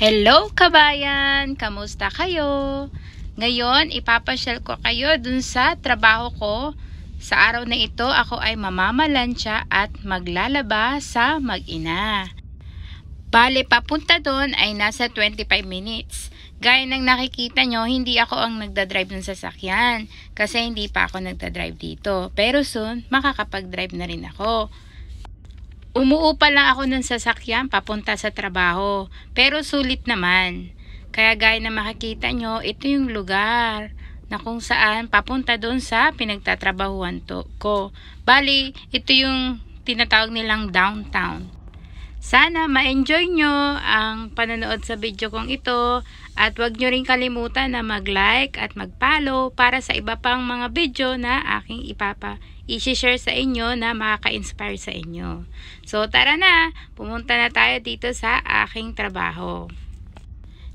Hello kabayan! Kamusta kayo? Ngayon, ipapasyal ko kayo dun sa trabaho ko. Sa araw na ito, ako ay mamamalansya at maglalaba sa mag-ina. Bale, papunta dun ay nasa 25 minutes. Gaya ng nakikita nyo, hindi ako ang nagdadrive ng sasakyan kasi hindi pa ako nagdadrive dito. Pero soon, makakapag-drive na rin ako. Umuupa lang ako ng sasakyan papunta sa trabaho, pero sulit naman. Kaya gaya na makikita nyo, ito yung lugar na kung saan papunta doon sa pinagtatrabahuan to, ko. Bali, ito yung tinatawag nilang downtown. Sana ma-enjoy nyo ang panonood sa video kong ito at huwag nyo rin kalimutan na mag-like at mag-follow para sa iba pang mga video na aking ipapa i-share sa inyo na makaka-inspire sa inyo. So tara na, pumunta na tayo dito sa aking trabaho.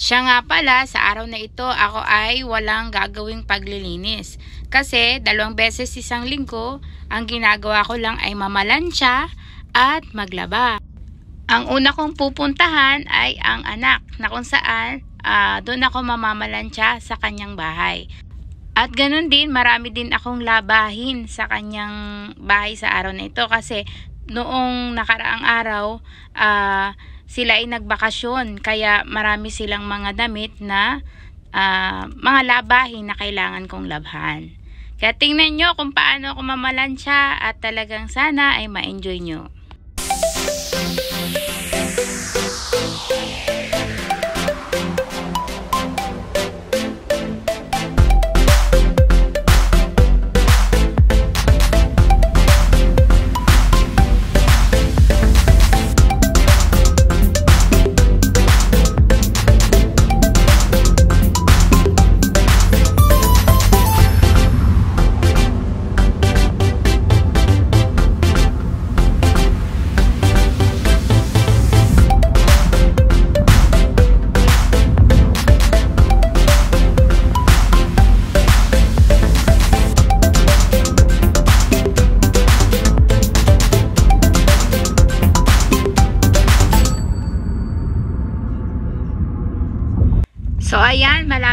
Siya nga pala, sa araw na ito ako ay walang gagawing paglilinis. Kasi dalawang beses isang linggo, ang ginagawa ko lang ay mamalansya at maglaba. Ang una kong pupuntahan ay ang anak na kung saan uh, doon ako mamamalansya sa kanyang bahay. At ganun din, marami din akong labahin sa kanyang bahay sa araw na ito kasi noong nakaraang araw, uh, sila ay nagbakasyon kaya marami silang mga damit na uh, mga labahin na kailangan kong labhan. Kaya tingnan nyo kung paano ako mamalansya at talagang sana ay ma-enjoy nyo.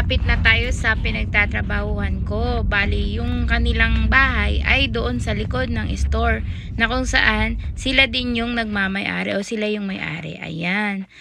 malapit na tayo sa pinagtatrabahuhan ko. Bali, yung kanilang bahay ay doon sa likod ng store na kung saan sila din yung nagmamay-ari o sila yung may-ari. Ayan.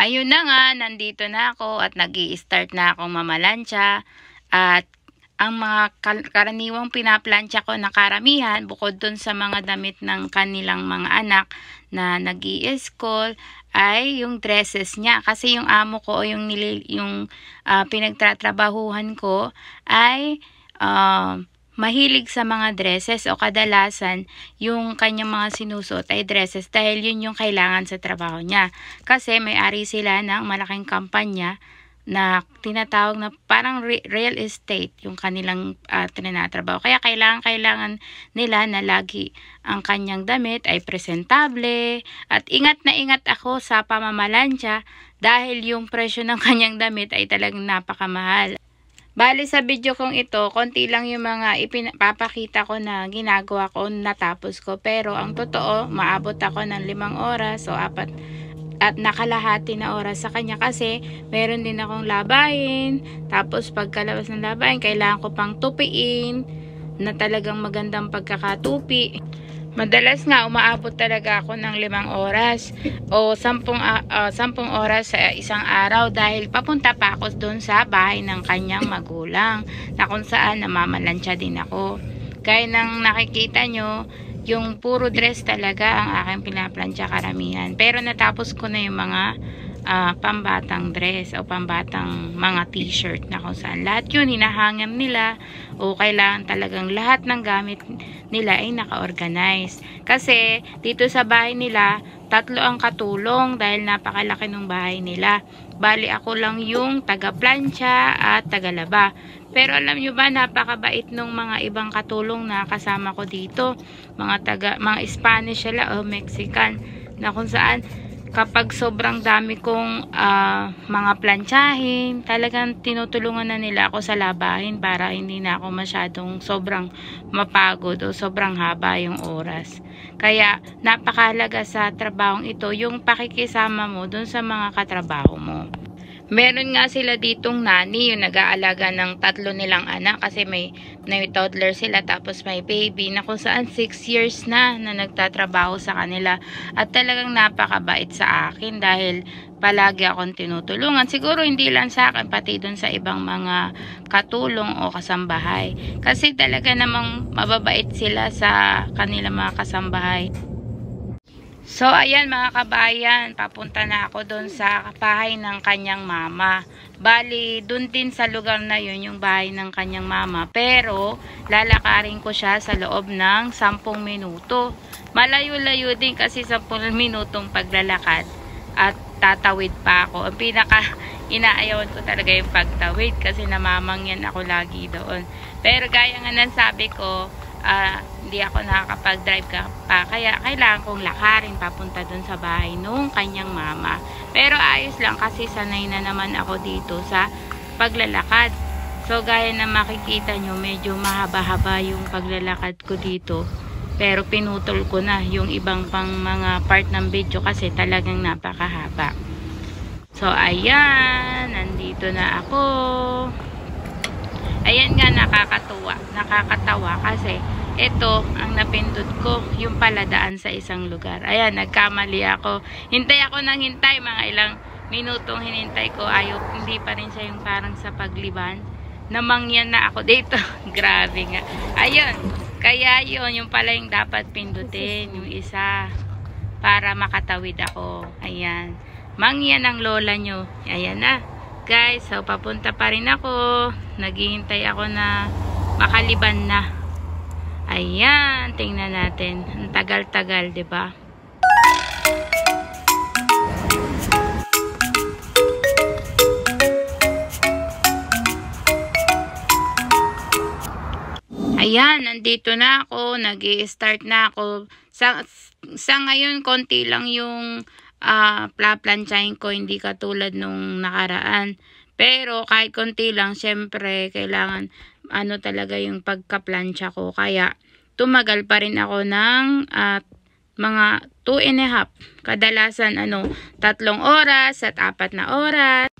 Ayun na nga, nandito na ako at nag i start na akong mamalansya. At ang mga karaniwang pinaplansya ko na karamihan bukod dun sa mga damit ng kanilang mga anak na nag school ay yung dresses niya kasi yung amo ko o yung, nil, yung uh, ah, pinagtatrabahuhan ko ay uh, mahilig sa mga dresses o kadalasan yung kanyang mga sinusot ay dresses dahil yun yung kailangan sa trabaho niya kasi may ari sila ng malaking kampanya na tinatawag na parang re real estate yung kanilang uh, ah, tinatrabaho. Kaya kailangan kailangan nila na lagi ang kanyang damit ay presentable at ingat na ingat ako sa pamamalansya dahil yung presyo ng kanyang damit ay talagang napakamahal. Bali sa video kong ito, konti lang yung mga ipapakita ko na ginagawa ko natapos ko. Pero ang totoo, maabot ako ng limang oras o so apat at nakalahati na oras sa kanya kasi meron din akong labahin tapos pagkalabas ng labahin kailangan ko pang tupiin na talagang magandang pagkakatupi madalas nga umaabot talaga ako ng limang oras o sampung, uh, sampung oras sa isang araw dahil papunta pa ako doon sa bahay ng kanyang magulang na kung saan namamalansya din ako kaya nang nakikita nyo yung puro dress talaga ang aking pinaplantsa karamihan. Pero natapos ko na yung mga uh, pambatang dress o pambatang mga t-shirt na kung saan. Lahat yun, hinahangam nila o kailangan talagang lahat ng gamit nila ay naka-organize. Kasi dito sa bahay nila, tatlo ang katulong dahil napakalaki ng bahay nila. Bali ako lang yung taga-plancha at taga-laba. Pero alam nyo ba, napakabait nung mga ibang katulong na kasama ko dito. Mga, taga, mga Spanish sila o Mexican na kung saan kapag sobrang dami kong uh, mga planchahin, talagang tinutulungan na nila ako sa labahin para hindi na ako masyadong sobrang mapagod o sobrang haba yung oras. Kaya napakalaga sa trabahong ito yung pakikisama mo dun sa mga katrabaho mo. Meron nga sila ditong nani yung nag-aalaga ng tatlo nilang anak kasi may, may toddler sila tapos may baby na kung saan 6 years na na nagtatrabaho sa kanila at talagang napakabait sa akin dahil palagi akong tinutulungan. Siguro hindi lang sa akin pati dun sa ibang mga katulong o kasambahay kasi talaga namang mababait sila sa kanila mga kasambahay. So, ayan mga kabayan, papunta na ako doon sa bahay ng kanyang mama. Bali, doon din sa lugar na yun yung bahay ng kanyang mama. Pero, lalakarin ko siya sa loob ng 10 minuto. Malayo-layo din kasi 10 minutong paglalakad. At tatawid pa ako. Ang pinaka inaayawan ko talaga yung pagtawid kasi namamangyan ako lagi doon. Pero gaya nga nang sabi ko, uh, hindi ako nakakapag-drive ka pa. Kaya kailangan kong lakarin papunta dun sa bahay nung kanyang mama. Pero ayos lang kasi sanay na naman ako dito sa paglalakad. So gaya na makikita nyo, medyo mahaba-haba yung paglalakad ko dito. Pero pinutol ko na yung ibang pang mga part ng video kasi talagang napakahaba. So ayan, nandito na ako ayan nga nakakatuwa, nakakatawa kasi ito ang napindot ko yung paladaan sa isang lugar ayan nagkamali ako hintay ako ng hintay mga ilang minutong hinintay ko ayok hindi pa rin siya yung parang sa pagliban namangyan na ako dito grabe nga ayun kaya yun yung pala yung dapat pindutin yung isa para makatawid ako ayan mangyan ang lola nyo ayan na guys so papunta pa rin ako naghihintay ako na makaliban na ayan tingnan natin ang tagal-tagal ba? Diba? Ayan, nandito na ako, nag start na ako. Sa, sa ngayon, konti lang yung uh, ah, plaplantsahin ko, hindi katulad nung nakaraan pero kahit konti lang, syempre, kailangan ano talaga yung pagka-plancha ko. Kaya tumagal pa rin ako ng uh, mga 2 and a half. Kadalasan ano, tatlong oras at apat na oras.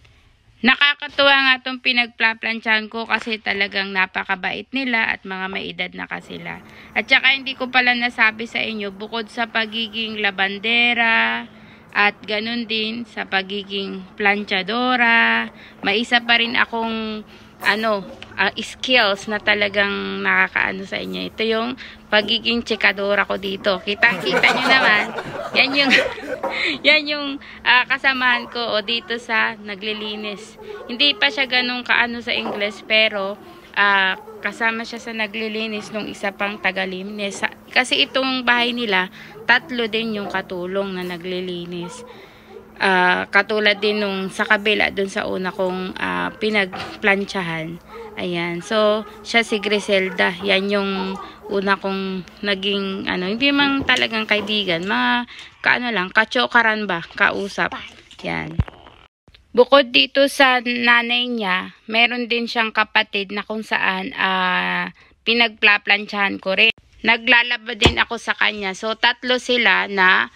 Nakakatuwa nga itong pinagplaplansyahan ko kasi talagang napakabait nila at mga may edad na sila. At saka hindi ko pala nasabi sa inyo, bukod sa pagiging labandera, at ganun din sa pagiging planchadora. May isa pa rin akong ano, uh, skills na talagang nakakaano sa inyo. Ito yung pagiging chekadora ko dito. Kita-kita nyo naman. Yan yung, yan yung uh, kasamahan ko o oh, dito sa naglilinis. Hindi pa siya ganun kaano sa English pero uh, kasama siya sa naglilinis nung isa pang tagalimnes. Kasi itong bahay nila, tatlo din yung katulong na naglilinis. Uh, katulad din nung sa kabila, dun sa una kong uh, ah, pinagplansyahan. Ayan. So, siya si Griselda. Yan yung una kong naging, ano, hindi man talagang kaibigan. Mga, kaano lang, kachokaran ba? Kausap. Yan. Bukod dito sa nanay niya, meron din siyang kapatid na kung saan uh, ah, pinagplaplansyahan ko rin naglalaba din ako sa kanya. So, tatlo sila na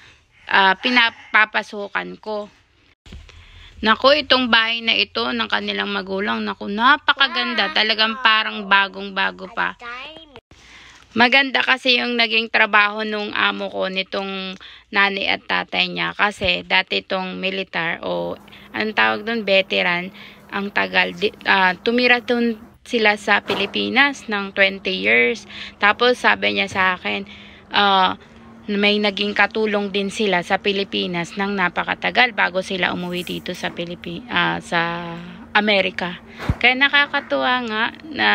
uh, pinapapasukan ko. Naku, itong bahay na ito ng kanilang magulang. Naku, napakaganda. Talagang parang bagong-bago pa. Maganda kasi yung naging trabaho nung amo ko nitong nani at tatay niya. Kasi dati itong militar o anong tawag doon, veteran, ang tagal. Di, uh, tumira doon sila sa Pilipinas ng 20 years. Tapos sabi niya sa akin, uh, may naging katulong din sila sa Pilipinas ng napakatagal bago sila umuwi dito sa Pilipinas uh, sa Amerika. Kaya nakakatuwa nga na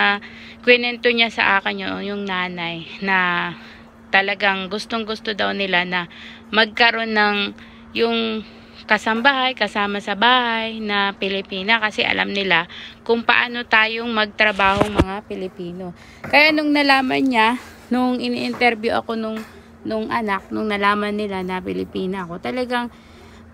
kwento niya sa akin yun, yung nanay na talagang gustong-gusto daw nila na magkaroon ng yung kasambahay, kasama sa bahay na Pilipina kasi alam nila kung paano tayong magtrabaho mga Pilipino. Kaya nung nalaman niya, nung ini-interview ako nung, nung anak, nung nalaman nila na Pilipina ako, talagang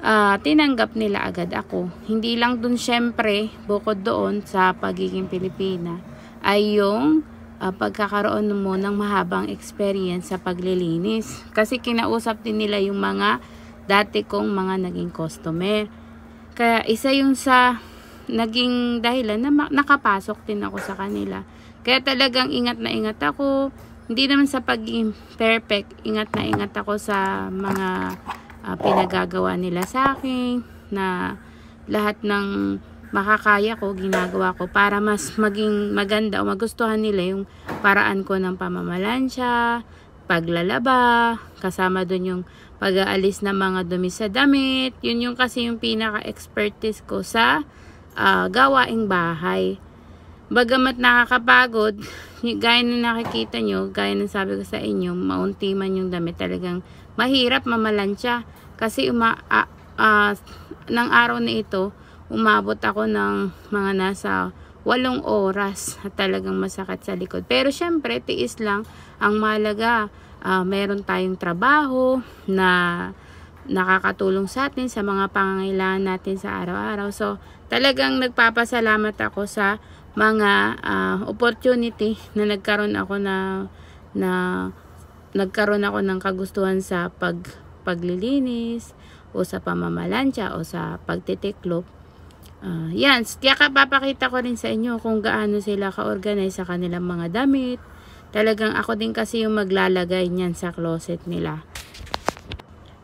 uh, tinanggap nila agad ako. Hindi lang dun syempre, bukod doon sa pagiging Pilipina, ay yung uh, pagkakaroon mo ng mahabang experience sa paglilinis. Kasi kinausap din nila yung mga dati kong mga naging customer. Kaya isa yung sa naging dahilan na nakapasok din ako sa kanila. Kaya talagang ingat na ingat ako. Hindi naman sa pagiging perfect, ingat na ingat ako sa mga uh, pinagagawa nila sa akin na lahat ng makakaya ko, ginagawa ko para mas maging maganda o magustuhan nila yung paraan ko ng pamamalansya, paglalaba, kasama dun yung pag-aalis ng mga dumi sa damit. Yun yung kasi yung pinaka-expertise ko sa uh, gawaing bahay. Bagamat nakakapagod, gaya na nakikita nyo, gaya na sabi ko sa inyo, maunti man yung damit talagang mahirap mamalansya. Kasi uma, uh, uh, ng araw na ito, umabot ako ng mga nasa walong oras at talagang masakit sa likod. Pero syempre, tiis lang ang malaga uh, meron tayong trabaho na nakakatulong sa atin sa mga pangangailangan natin sa araw-araw. So, talagang nagpapasalamat ako sa mga uh, opportunity na nagkaroon ako na na nagkaroon ako ng kagustuhan sa pag paglilinis o sa pamamalansya o sa pagtitiklop. Uh, yan, kaya papakita ko rin sa inyo kung gaano sila ka-organize sa kanilang mga damit, Talagang ako din kasi yung maglalagay niyan sa closet nila.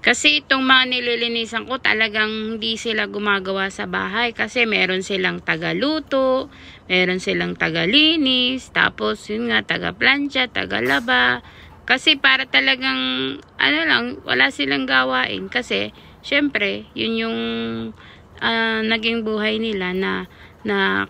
Kasi itong mga nililinisan ko talagang hindi sila gumagawa sa bahay kasi meron silang tagaluto, meron silang tagalinis, tapos yun nga taga-plancha, taga-laba. Kasi para talagang ano lang, wala silang gawain kasi syempre yun yung uh, naging buhay nila na na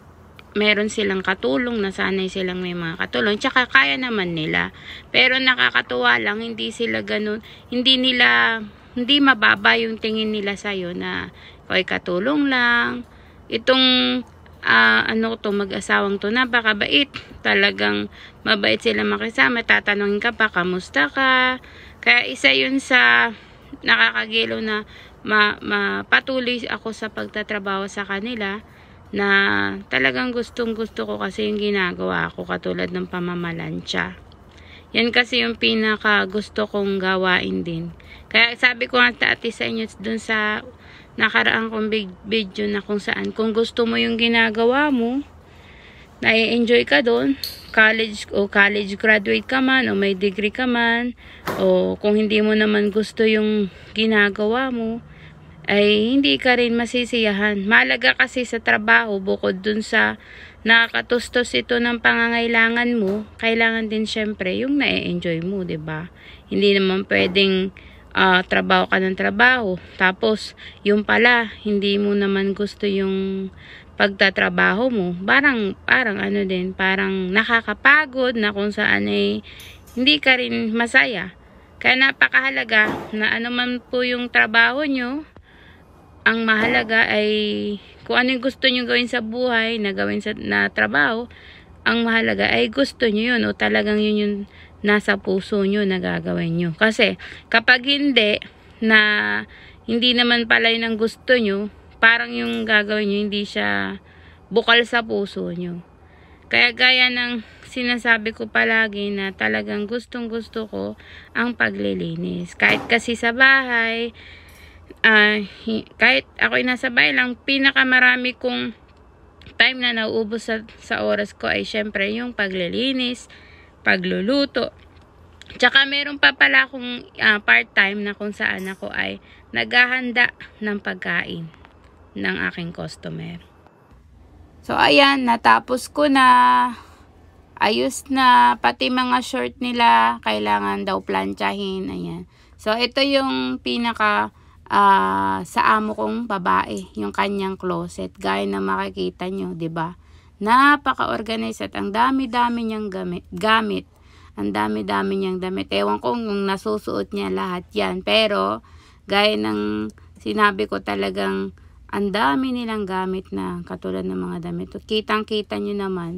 meron silang katulong, nasanay silang may mga katulong, tsaka kaya naman nila. Pero nakakatuwa lang, hindi sila ganun, hindi nila, hindi mababa yung tingin nila sa iyo na okay, katulong lang. Itong, uh, ano to, mag-asawang to, napakabait. Talagang mabait sila makisama, tatanungin ka pa, kamusta ka? Kaya isa yun sa nakakagilo na mapatuloy ma, ako sa pagtatrabaho sa kanila na talagang gustong gusto ko kasi yung ginagawa ko katulad ng pamamalansya. Yan kasi yung pinaka gusto kong gawain din. Kaya sabi ko nga ate sa inyo dun sa nakaraang kong video na kung saan. Kung gusto mo yung ginagawa mo, nai-enjoy ka doon, college o college graduate ka man o may degree ka man o kung hindi mo naman gusto yung ginagawa mo, ay hindi ka rin masisiyahan. Malaga kasi sa trabaho bukod dun sa nakakatustos ito ng pangangailangan mo, kailangan din syempre yung na-enjoy mo, 'di ba? Hindi naman pwedeng uh, trabaho ka ng trabaho. Tapos, yung pala, hindi mo naman gusto yung pagtatrabaho mo. Parang, parang ano din, parang nakakapagod na kung saan ay hindi ka rin masaya. Kaya napakahalaga na ano man po yung trabaho nyo, ang mahalaga ay kung anong gusto nyo gawin sa buhay, na gawin sa na trabaho, ang mahalaga ay gusto nyo yun o talagang yun yung nasa puso nyo na gagawin nyo. Kasi kapag hindi, na hindi naman pala yun ang gusto nyo, parang yung gagawin nyo hindi siya bukal sa puso nyo. Kaya gaya ng sinasabi ko palagi na talagang gustong gusto ko ang paglilinis. Kahit kasi sa bahay, uh, kahit ako'y nasa bahay lang, pinakamarami kong time na nauubos sa, sa oras ko ay syempre yung paglilinis, pagluluto. Tsaka meron pa pala akong uh, part-time na kung saan ako ay naghahanda ng pagkain ng aking customer. So ayan, natapos ko na. Ayos na. Pati mga short nila, kailangan daw planchahin. Ayan. So ito yung pinaka uh, sa amo kong babae, yung kanyang closet. Gaya na makikita nyo, ba diba? Napaka-organized at ang dami-dami niyang gamit. gamit. Ang dami-dami niyang damit. Ewan ko kung nasusuot niya lahat yan. Pero, gaya ng sinabi ko talagang ang dami nilang gamit na katulad ng mga damit. Kitang-kita nyo naman.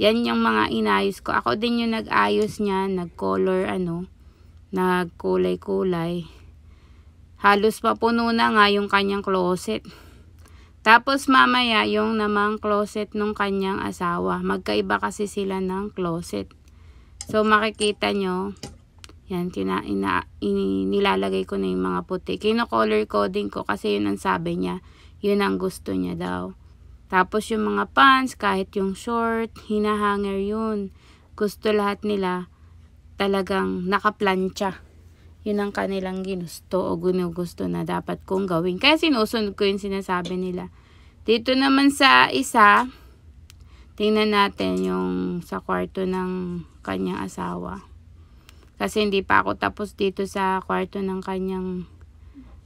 Yan yung mga inayos ko. Ako din yung nag-ayos niya, nag-color, ano, nagkulay-kulay. Halos papuno na nga yung kanyang closet. Tapos mamaya yung namang closet nung kanyang asawa. Magkaiba kasi sila ng closet. So makikita nyo, yan, tina, ina, in, nilalagay ko na yung mga puti. Kino-color coding ko kasi yun ang sabi niya. Yun ang gusto niya daw. Tapos yung mga pants, kahit yung short, hinahanger yun. Gusto lahat nila talagang nakaplantsa yun ang kanilang ginusto o gusto na dapat kong gawin. Kaya sinusunod ko yung sinasabi nila. Dito naman sa isa, tingnan natin yung sa kwarto ng kanyang asawa. Kasi hindi pa ako tapos dito sa kwarto ng kanyang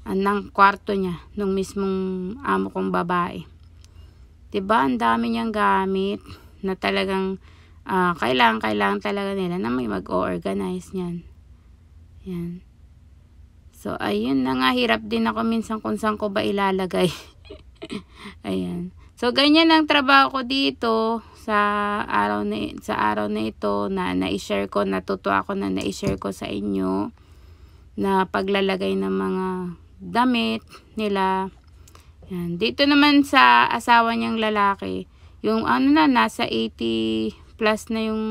ah, ng kwarto niya nung mismong amo kong babae. 'Di ba? Ang dami niyang gamit na talagang uh, ah, kailangan kailangan talaga nila na may mag-organize niyan. Yan. So, ayun na nga. Hirap din ako minsan kung saan ko ba ilalagay. Ayan. So, ganyan ang trabaho ko dito sa araw na, sa araw na ito na na-share ko. Natutuwa ako na na-share ko sa inyo na paglalagay ng mga damit nila. Yan. Dito naman sa asawa niyang lalaki, yung ano na, nasa 80 plus na yung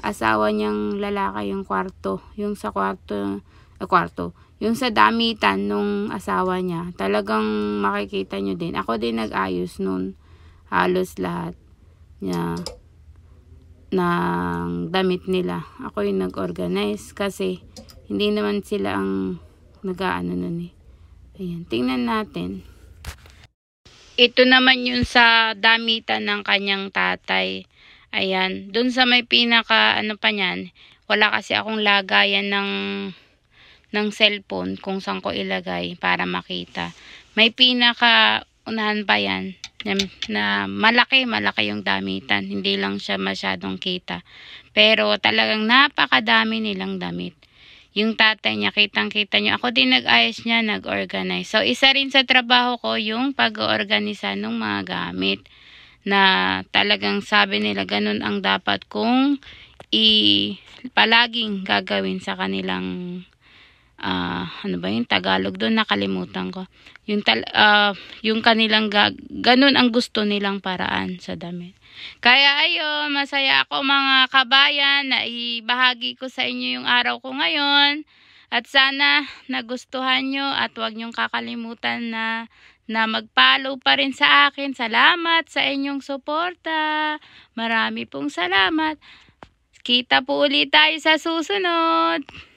asawa niyang lalaki yung kwarto. Yung sa kwarto, eh, kwarto, yung sa damitan nung asawa niya, talagang makikita nyo din. Ako din nag-ayos nun. Halos lahat niya ng damit nila. Ako yung nag-organize kasi hindi naman sila ang nag-aano nun eh. Ayan, tingnan natin. Ito naman yung sa damitan ng kanyang tatay. Ayan, dun sa may pinaka ano pa niyan, wala kasi akong lagayan ng ng cellphone kung saan ko ilagay para makita. May pinaka unahan pa yan na, malaki, malaki yung damitan. Hindi lang siya masyadong kita. Pero talagang napakadami nilang damit yung tatay niya, kitang-kita niyo. Ako din nag-ayos niya, nag-organize. So, isa rin sa trabaho ko yung pag oorganisa ng mga gamit na talagang sabi nila ganun ang dapat kong i palaging gagawin sa kanilang uh, ano ba yung Tagalog doon, nakalimutan ko. Yung, tal uh, yung kanilang, ga ganun ang gusto nilang paraan sa damit. Kaya ayun, masaya ako mga kabayan na ibahagi ko sa inyo yung araw ko ngayon. At sana nagustuhan nyo at huwag nyong kakalimutan na na mag-follow pa rin sa akin. Salamat sa inyong suporta. Marami pong salamat. Kita po ulit tayo sa susunod.